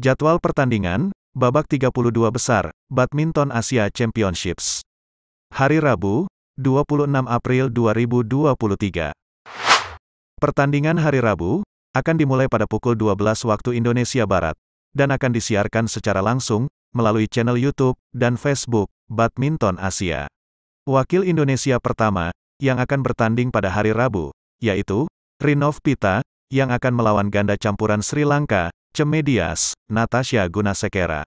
Jadwal pertandingan, babak 32 besar, Badminton Asia Championships. Hari Rabu, 26 April 2023. Pertandingan hari Rabu, akan dimulai pada pukul 12 waktu Indonesia Barat, dan akan disiarkan secara langsung, melalui channel YouTube, dan Facebook, Badminton Asia. Wakil Indonesia pertama, yang akan bertanding pada hari Rabu, yaitu, Rinov Pita, yang akan melawan ganda campuran Sri Lanka, Cemedias, Natasha Gunasekera.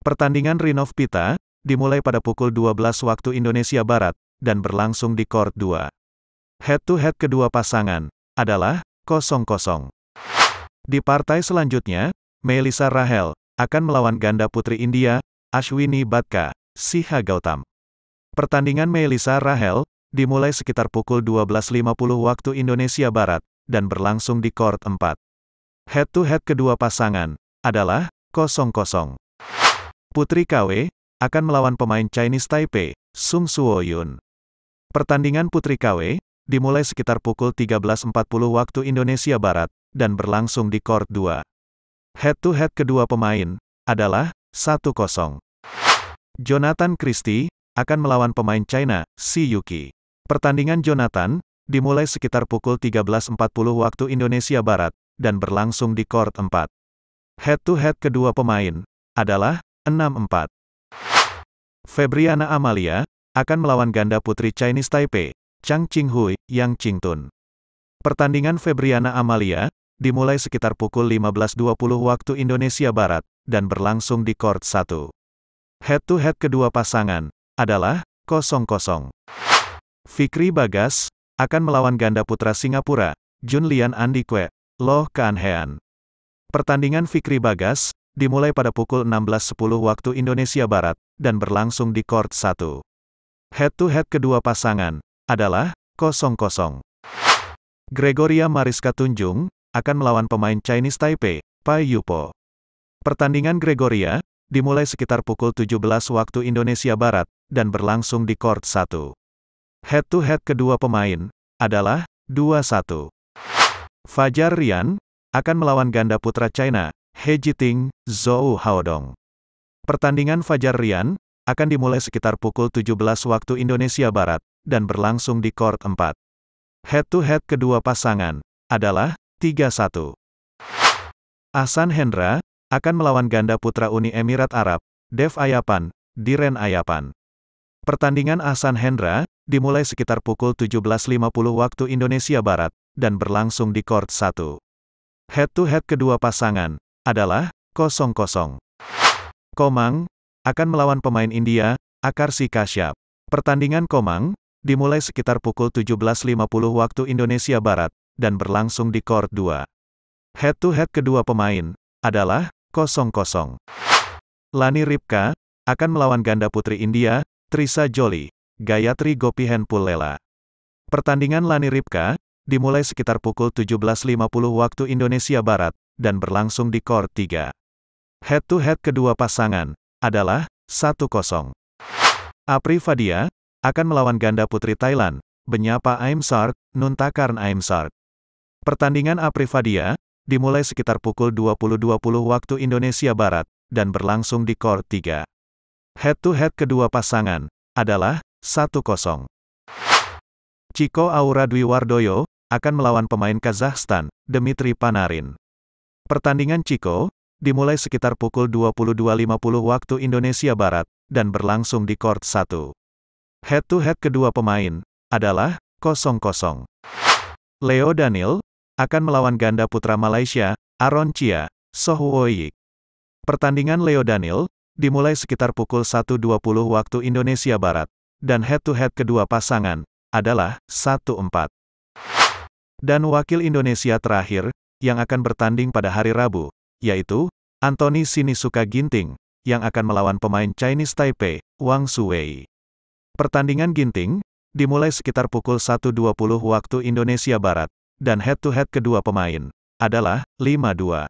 Pertandingan Rinov Pita, dimulai pada pukul 12 waktu Indonesia Barat, dan berlangsung di Court 2. Head-to-head -head kedua pasangan, adalah, 0-0. Di partai selanjutnya, Melissa Rahel, akan melawan ganda putri India, Ashwini Batka, Siha Gautam. Pertandingan Melissa Rahel, dimulai sekitar pukul 12.50 waktu Indonesia Barat, dan berlangsung di Court 4. Head-to-head kedua pasangan adalah 0-0. Putri KW akan melawan pemain Chinese Taipei, Sung Suo Yun. Pertandingan Putri KW dimulai sekitar pukul 13.40 waktu Indonesia Barat dan berlangsung di Court 2. Head-to-head -head kedua pemain adalah 1-0. Jonathan Christie akan melawan pemain China, Si Yuki. Pertandingan Jonathan dimulai sekitar pukul 13.40 waktu Indonesia Barat dan berlangsung di court 4. Head-to-head kedua pemain adalah 6-4. Febriana Amalia akan melawan ganda putri Chinese Taipei, Chang Qinghui, Yang Qingtun. Pertandingan Febriana Amalia dimulai sekitar pukul 15.20 waktu Indonesia Barat dan berlangsung di court 1. Head-to-head kedua pasangan adalah 0-0. Fikri Bagas akan melawan ganda putra Singapura, Jun Lian Andi Kwek. Loh Kan Hean. Pertandingan Fikri Bagas, dimulai pada pukul 16.10 waktu Indonesia Barat, dan berlangsung di Court 1. Head-to-head -head kedua pasangan, adalah, 0-0. Gregoria Mariska Tunjung, akan melawan pemain Chinese Taipei, Pai Yupo. Pertandingan Gregoria, dimulai sekitar pukul 17 waktu Indonesia Barat, dan berlangsung di Court 1. Head-to-head -head kedua pemain, adalah, 2-1. Fajar Rian, akan melawan ganda putra China, He Jiting, Zhou Haodong. Pertandingan Fajar Rian, akan dimulai sekitar pukul 17 waktu Indonesia Barat, dan berlangsung di Court 4. Head-to-head -head kedua pasangan, adalah, 3-1. Ahsan Hendra, akan melawan ganda putra Uni Emirat Arab, Dev Ayapan, Diren Ayapan. Pertandingan Ahsan Hendra, dimulai sekitar pukul 17.50 waktu Indonesia Barat, dan berlangsung di court 1. Head-to-head kedua pasangan adalah 0-0. Komang akan melawan pemain India, Akarsi Kasyap. Pertandingan Komang dimulai sekitar pukul 17.50 waktu Indonesia Barat dan berlangsung di court 2. Head-to-head kedua pemain adalah 0-0. Lani Ripka akan melawan ganda putri India, Trisa Jolly Gayatri Gopihen Pulela. Pertandingan Lani Ripka dimulai sekitar pukul 17.50 waktu Indonesia Barat, dan berlangsung di Kor 3. Head-to-head kedua pasangan adalah 1-0. Apri Fadia akan melawan ganda putri Thailand, Benyapa Aimsart, Nuntakarn Aimsart. Pertandingan Apri Fadia dimulai sekitar pukul 20.20 waktu Indonesia Barat, dan berlangsung di Kor 3. Head-to-head -head kedua pasangan adalah 1-0. Chico Aura Dwi Wardoyo akan melawan pemain Kazakhstan, Dmitry Panarin. Pertandingan Chico, dimulai sekitar pukul 22.50 waktu Indonesia Barat, dan berlangsung di Court 1. Head-to-head -head kedua pemain, adalah, 0-0. Leo Daniel, akan melawan ganda putra Malaysia, Aron Chia, Soh Pertandingan Leo Daniel, dimulai sekitar pukul 1.20 waktu Indonesia Barat, dan head-to-head -head kedua pasangan, adalah 1-4. Dan wakil Indonesia terakhir, yang akan bertanding pada hari Rabu, yaitu, Anthony Sinisuka Ginting, yang akan melawan pemain Chinese Taipei, Wang Suwei. Pertandingan Ginting, dimulai sekitar pukul 1.20 waktu Indonesia Barat, dan head-to-head -head kedua pemain, adalah 5-2.